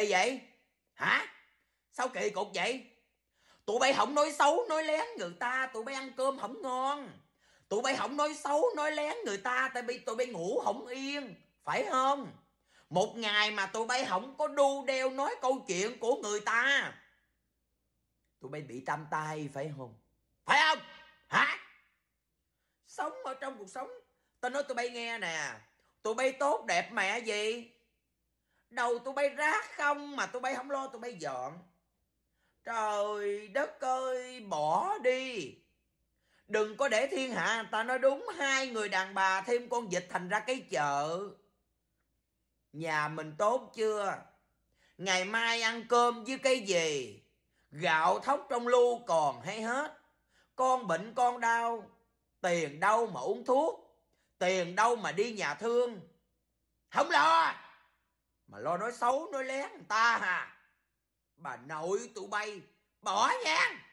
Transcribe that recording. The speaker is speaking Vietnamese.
kỳ vậy? Hả? Sao kỳ cục vậy? Tụi bay không nói xấu, nói lén người ta, tụi bay ăn cơm không ngon. Tụi bay không nói xấu, nói lén người ta, tại vì tụi bay ngủ không yên, phải không? Một ngày mà tụi bay không có đu đeo nói câu chuyện của người ta. Tụi bay bị tam tay phải không? Phải không? Hả? Sống ở trong cuộc sống, tao nói tụi bay nghe nè, tụi bay tốt đẹp mẹ gì? đầu tụi bay rác không mà tụi bay không lo tụi bay dọn trời đất ơi bỏ đi đừng có để thiên hạ ta nói đúng hai người đàn bà thêm con dịch thành ra cái chợ nhà mình tốt chưa ngày mai ăn cơm với cái gì gạo thóc trong lu còn hay hết con bệnh con đau tiền đâu mà uống thuốc tiền đâu mà đi nhà thương không lo mà lo nói xấu, nói lén người ta hà. Bà nội tụi bay, bỏ nha.